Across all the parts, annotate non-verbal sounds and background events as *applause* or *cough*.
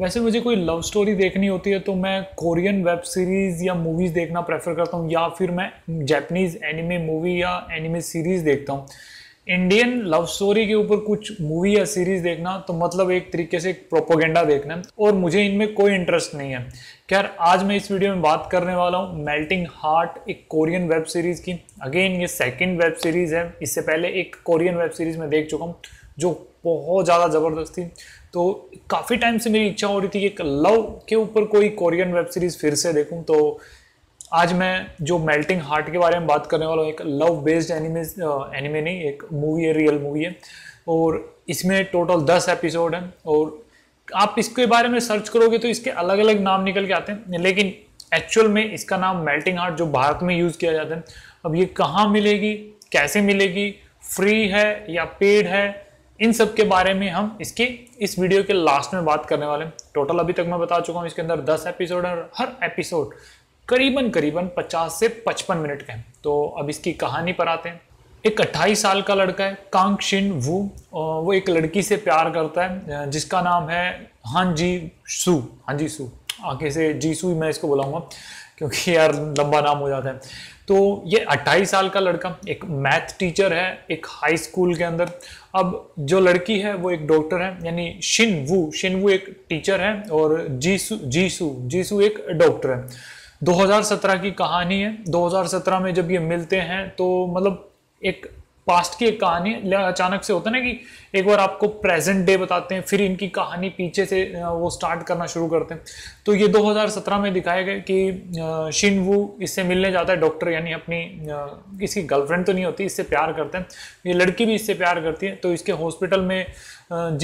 वैसे मुझे कोई लव स्टोरी देखनी होती है तो मैं कोरियन वेब सीरीज़ या मूवीज़ देखना प्रेफर करता हूँ या फिर मैं जैपनीज़ एनिमे मूवी या एनिमे सीरीज़ देखता हूँ इंडियन लव स्टोरी के ऊपर कुछ मूवी या सीरीज देखना तो मतलब एक तरीके से एक प्रोपोगेंडा देखना है और मुझे इनमें कोई इंटरेस्ट नहीं है खैर आज मैं इस वीडियो में बात करने वाला हूँ मेल्टिंग हार्ट एक कोरियन वेब सीरीज़ की अगेन ये सेकेंड वेब सीरीज़ है इससे पहले एक कोरियन वेब सीरीज़ में देख चुका हूँ जो बहुत ज़्यादा ज़बरदस्त थी तो काफ़ी टाइम से मेरी इच्छा हो रही थी कि लव के ऊपर कोई कोरियन वेब सीरीज़ फिर से देखूं तो आज मैं जो मेल्टिंग हार्ट के बारे में बात करने वाला हूँ एक लव बेस्ड एनिमे एनिमे नहीं एक मूवी है रियल मूवी है और इसमें टोटल दस एपिसोड हैं और आप इसके बारे में सर्च करोगे तो इसके अलग अलग नाम निकल के आते हैं लेकिन एक्चुअल में इसका नाम मेल्टिंग हार्ट जो भारत में यूज़ किया जाता है अब ये कहाँ मिलेगी कैसे मिलेगी फ्री है या पेड है इन सब के बारे में हम इसके इस वीडियो के लास्ट में बात करने वाले हैं टोटल अभी तक मैं बता चुका हूँ इसके अंदर 10 एपिसोड है हर एपिसोड करीबन करीबन 50 से 55 मिनट के हैं तो अब इसकी कहानी पर आते हैं एक 28 साल का लड़का है कांग शिन वू वो एक लड़की से प्यार करता है जिसका नाम है हां जी सू हान जी सू आगे से जी सू मैं इसको बुलाऊंगा क्योंकि यार लंबा नाम हो जाता है तो ये 28 साल का लड़का एक मैथ टीचर है एक हाई स्कूल के अंदर अब जो लड़की है वो एक डॉक्टर है यानी शिन वु शिन वु एक टीचर है और जीसू जीसू जीसू एक डॉक्टर है 2017 की कहानी है 2017 में जब ये मिलते हैं तो मतलब एक पास्ट की एक कहानी अचानक से होता है ना कि एक बार आपको प्रेजेंट डे बताते हैं फिर इनकी कहानी पीछे से वो स्टार्ट करना शुरू करते हैं तो ये 2017 में दिखाया गया कि शिन वो इससे मिलने जाता है डॉक्टर यानी अपनी इसकी गर्लफ्रेंड तो नहीं होती इससे प्यार करते हैं ये लड़की भी इससे प्यार करती है तो इसके हॉस्पिटल में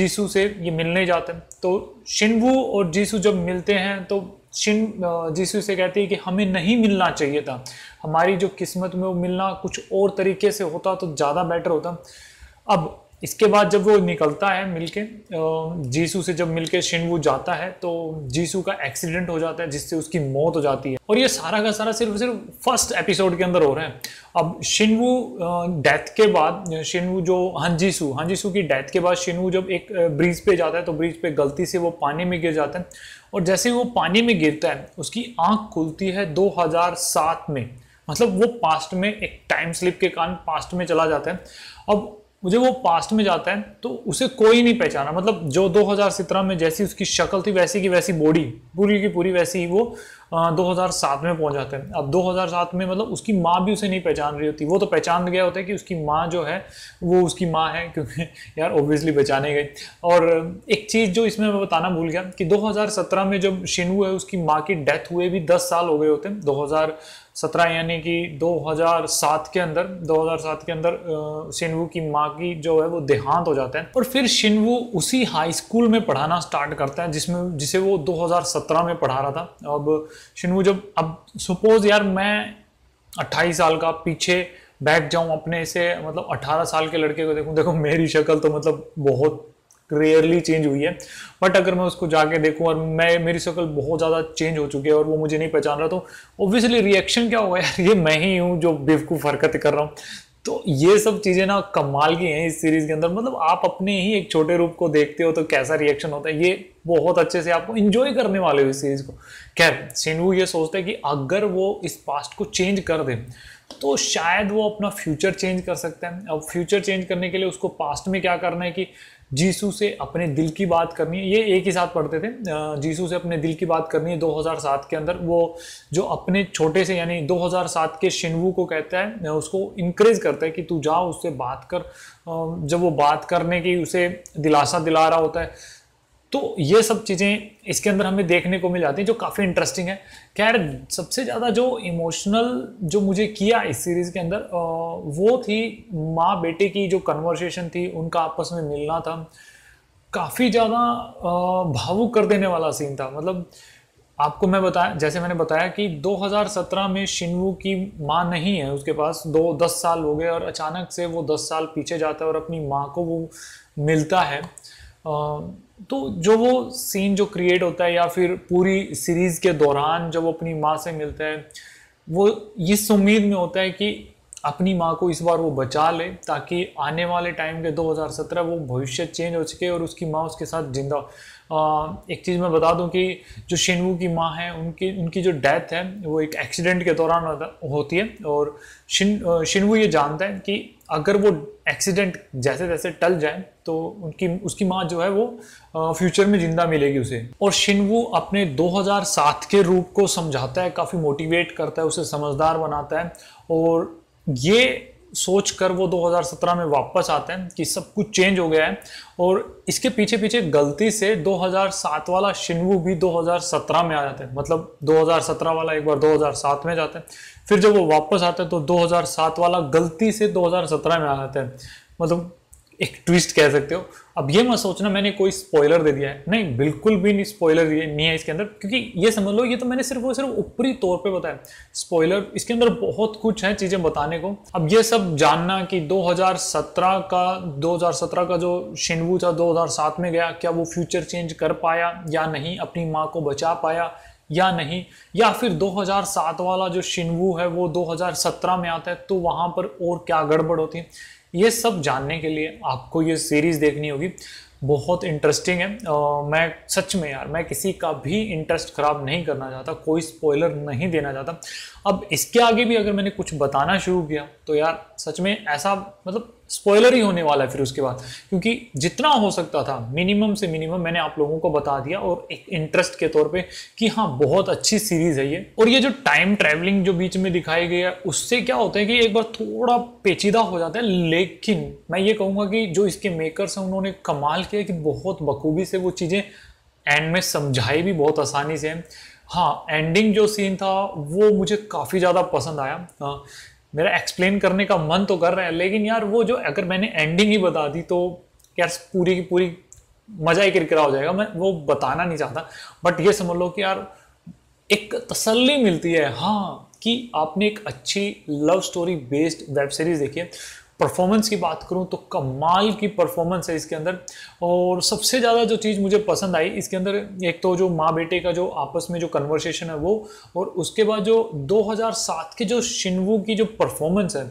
जीसू से ये मिलने जाते हैं तो शिनवू और जीसू जब मिलते हैं तो शिन जीसू से कहती है कि हमें नहीं मिलना चाहिए था हमारी जो किस्मत में वो मिलना कुछ और तरीके से होता तो ज़्यादा बेटर होता अब इसके बाद जब वो निकलता है मिलके जीसू से जब मिलके शिनवू जाता है तो जीसू का एक्सीडेंट हो जाता है जिससे उसकी मौत हो जाती है और ये सारा का सारा सिर्फ सिर्फ फर्स्ट एपिसोड के अंदर हो रहा है अब शिनवू डेथ के बाद शिनवू जो हंजीसू हाँ जीसू हाँ जीसू की डेथ के बाद शिनवू जब एक ब्रिज पे जाता है तो ब्रिज पे गलती से वो पानी में गिर जाता है और जैसे ही वो पानी में गिरता है उसकी आँख खुलती है दो में मतलब वो पास्ट में एक टाइम स्लिप के कारण पास्ट में चला जाता है अब मुझे वो पास्ट में जाता है तो उसे कोई नहीं पहचाना मतलब जो 2017 में जैसी उसकी शक्ल थी वैसी की वैसी बॉडी पूरी की पूरी वैसी ही वो 2007 हाँ, में पहुंच जाते हैं अब 2007 में मतलब उसकी माँ भी उसे नहीं पहचान रही होती वो तो पहचान गया होता है कि उसकी माँ जो है वो उसकी माँ है क्योंकि *laughs* यार ओबियसली पहचाने गई और एक चीज़ जो इसमें मैं बताना भूल गया कि 2017 में जब शिनू है उसकी माँ की डेथ हुए भी दस साल हो गए होते हैं दो सत्रह यानी कि 2007 के अंदर 2007 के अंदर शिनवू की माँ की जो है वो देहांत हो जाता है और फिर शिनवू उसी हाई स्कूल में पढ़ाना स्टार्ट करता है जिसमें जिसे वो 2017 में पढ़ा रहा था अब शिनु जब अब सपोज यार मैं 28 साल का पीछे बैठ जाऊं अपने से मतलब 18 साल के लड़के को देखूं देखो मेरी शक्ल तो मतलब बहुत रेयरली चेंज हुई है बट अगर मैं उसको जाके देखूं और मैं मेरी शक्ल बहुत ज़्यादा चेंज हो चुकी है और वो मुझे नहीं पहचान रहा तो ऑब्वियसली रिएक्शन क्या होगा यार *laughs* ये मैं ही हूँ जो बेवकूफ़ हरकत कर रहा हूँ तो ये सब चीज़ें ना कमाल की हैं इस सीरीज़ के अंदर मतलब आप अपने ही एक छोटे रूप को देखते हो तो कैसा रिएक्शन होता है ये बहुत अच्छे से आपको इंजॉय करने वाले हो इस सीरीज़ को खैर सिनवू ये सोचते हैं कि अगर वो इस पास्ट को चेंज कर दे तो शायद वो अपना फ्यूचर चेंज कर सकता है अब फ्यूचर चेंज करने के लिए उसको पास्ट में क्या करना है कि जीसू से अपने दिल की बात करनी है ये एक ही साथ पढ़ते थे जीसू से अपने दिल की बात करनी है 2007 के अंदर वो जो अपने छोटे से यानी 2007 के शिनवू को कहता है उसको इंकरेज करता है कि तू जा उससे बात कर जब वो बात करने की उसे दिलासा दिला रहा होता है तो ये सब चीज़ें इसके अंदर हमें देखने को मिल जाती हैं जो काफ़ी इंटरेस्टिंग है खैर सबसे ज़्यादा जो इमोशनल जो मुझे किया इस सीरीज़ के अंदर वो थी माँ बेटे की जो कन्वर्सेशन थी उनका आपस में मिलना था काफ़ी ज़्यादा भावुक कर देने वाला सीन था मतलब आपको मैं बताया जैसे मैंने बताया कि 2017 में शिनवू की माँ नहीं है उसके पास दो दस साल हो गए और अचानक से वो दस साल पीछे जाता है और अपनी माँ को वो मिलता है तो जो वो सीन जो क्रिएट होता है या फिर पूरी सीरीज़ के दौरान जब वो अपनी माँ से मिलता है वो इस उम्मीद में होता है कि अपनी माँ को इस बार वो बचा ले ताकि आने वाले टाइम के 2017 वो भविष्य चेंज हो सके और उसकी माँ उसके साथ जिंदा एक चीज़ मैं बता दूं कि जो शिनवू की माँ है उनकी उनकी जो डेथ है वो एक एक्सीडेंट के दौरान होती है और शिन शिनवू ये जानता है कि अगर वो एक्सीडेंट जैसे जैसे टल जाए तो उनकी उसकी माँ जो है वो फ्यूचर में जिंदा मिलेगी उसे और शिनवू अपने 2007 के रूप को समझाता है काफ़ी मोटिवेट करता है उसे समझदार बनाता है और ये सोच कर वो 2017 में वापस आते हैं कि सब कुछ चेंज हो गया है और इसके पीछे पीछे गलती से 2007 वाला शिनवू भी 2017 में आ जाते हैं मतलब 2017 वाला एक बार 2007 में जाते हैं फिर जब वो वापस आते हैं तो 2007 वाला गलती से 2017 में आ जाते हैं मतलब एक ट्विस्ट कह सकते हो अब ये मत सोचना मैंने कोई स्पॉइलर दे दिया है नहीं बिल्कुल भी नहीं स्पॉइलर नहीं है इसके अंदर क्योंकि ये समझ लो ये तो मैंने सिर्फ और सिर्फ ऊपरी तौर पे बताया स्पॉइलर इसके अंदर बहुत कुछ है चीज़ें बताने को अब ये सब जानना कि 2017 का 2017 का जो शिनवू था 2007 में गया क्या वो फ्यूचर चेंज कर पाया या नहीं अपनी माँ को बचा पाया या नहीं या फिर 2007 वाला जो शिनवू है वो 2017 में आता है तो वहां पर और क्या गड़बड़ होती है ये सब जानने के लिए आपको ये सीरीज़ देखनी होगी बहुत इंटरेस्टिंग है आ, मैं सच में यार मैं किसी का भी इंटरेस्ट ख़राब नहीं करना चाहता कोई स्पॉयलर नहीं देना चाहता अब इसके आगे भी अगर मैंने कुछ बताना शुरू किया तो यार सच में ऐसा मतलब स्पॉयलर ही होने वाला है फिर उसके बाद क्योंकि जितना हो सकता था मिनिमम से मिनिमम मैंने आप लोगों को बता दिया और एक इंटरेस्ट के तौर पे कि हाँ बहुत अच्छी सीरीज है ये और ये जो टाइम ट्रैवलिंग जो बीच में दिखाई गई है उससे क्या होता है कि एक बार थोड़ा पेचीदा हो जाता है लेकिन मैं ये कहूँगा कि जो इसके मेकरस हैं उन्होंने कमाल किया कि बहुत बखूबी से वो चीज़ें एंड में समझाई भी बहुत आसानी से हाँ एंडिंग जो सीन था वो मुझे काफ़ी ज़्यादा पसंद आया आ, हाँ, मेरा एक्सप्लेन करने का मन तो कर रहा है लेकिन यार वो जो अगर मैंने एंडिंग ही बता दी तो यार पूरी की पूरी मज़ा ही किरकिरा हो जाएगा मैं वो बताना नहीं चाहता बट ये समझ लो कि यार एक तसल्ली मिलती है हाँ कि आपने एक अच्छी love story based web series देखी है परफॉर्मेंस की बात करूँ तो कमाल की परफॉर्मेंस है इसके अंदर और सबसे ज़्यादा जो चीज़ मुझे पसंद आई इसके अंदर एक तो जो माँ बेटे का जो आपस में जो कन्वर्सेशन है वो और उसके बाद जो 2007 के जो शिनवू की जो परफॉर्मेंस है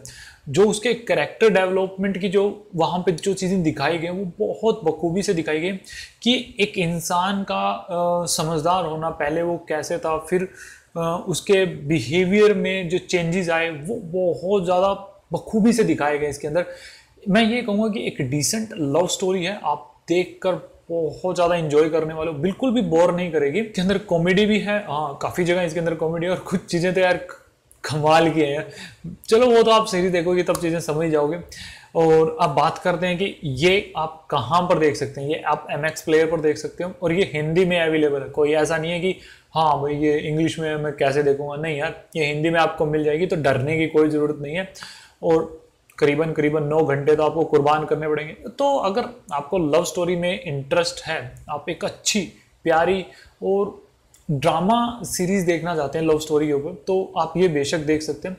जो उसके करेक्टर डेवलपमेंट की जो वहाँ पे जो चीज़ें दिखाई गई वो बहुत बखूबी से दिखाई गई कि एक इंसान का आ, समझदार होना पहले वो कैसे था फिर आ, उसके बिहेवियर में जो चेंजेस आए वो बहुत ज़्यादा बखूबी से दिखाए गए इसके अंदर मैं ये कहूँगा कि एक डिसेंट लव स्टोरी है आप देख कर बहुत ज़्यादा इन्जॉय करने वाले बिल्कुल भी बोर नहीं करेगी इसके अंदर कॉमेडी भी है हाँ काफ़ी जगह इसके अंदर कॉमेडी है और कुछ चीज़ें तो यार कमाल की हैं चलो वो तो आप सीरीज देखोगे तब चीज़ें समझ जाओगे और अब बात करते हैं कि ये आप कहाँ पर देख सकते हैं ये आप एम एक्स प्लेयर पर देख सकते हो और ये हिंदी में अवेलेबल है कोई ऐसा नहीं है कि हाँ भाई ये इंग्लिश में मैं कैसे देखूंगा नहीं यार ये हिंदी में आपको मिल जाएगी तो डरने की कोई ज़रूरत नहीं है और करीबन करीबन नौ घंटे तो आपको कुर्बान करने पड़ेंगे तो अगर आपको लव स्टोरी में इंटरेस्ट है आप एक अच्छी प्यारी और ड्रामा सीरीज़ देखना चाहते हैं लव स्टोरी के ऊपर तो आप ये बेशक देख सकते हैं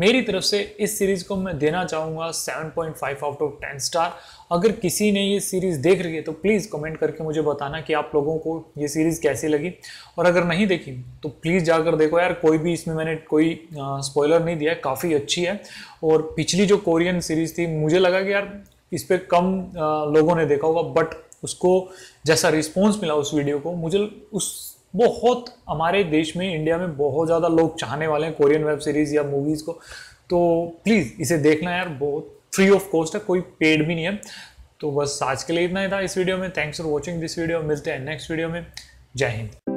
मेरी तरफ से इस सीरीज़ को मैं देना चाहूँगा 7.5 आउट ऑफ 10 स्टार अगर किसी ने ये सीरीज़ देख रही है तो प्लीज़ कमेंट करके मुझे बताना कि आप लोगों को ये सीरीज़ कैसी लगी और अगर नहीं देखी तो प्लीज़ जाकर देखो यार कोई भी इसमें मैंने कोई स्पॉयलर नहीं दिया है काफ़ी अच्छी है और पिछली जो कोरियन सीरीज़ थी मुझे लगा कि यार इस पर कम लोगों ने देखा होगा बट उसको जैसा रिस्पॉन्स मिला उस वीडियो को मुझे उस बहुत हमारे देश में इंडिया में बहुत ज़्यादा लोग चाहने वाले हैं कोरियन वेब सीरीज़ या मूवीज़ को तो प्लीज़ इसे देखना यार बहुत फ्री ऑफ कॉस्ट है कोई पेड भी नहीं है तो बस आज के लिए इतना ही था इस वीडियो में thanks for watching this video मिलते हैं नेक्स्ट वीडियो में जय हिंद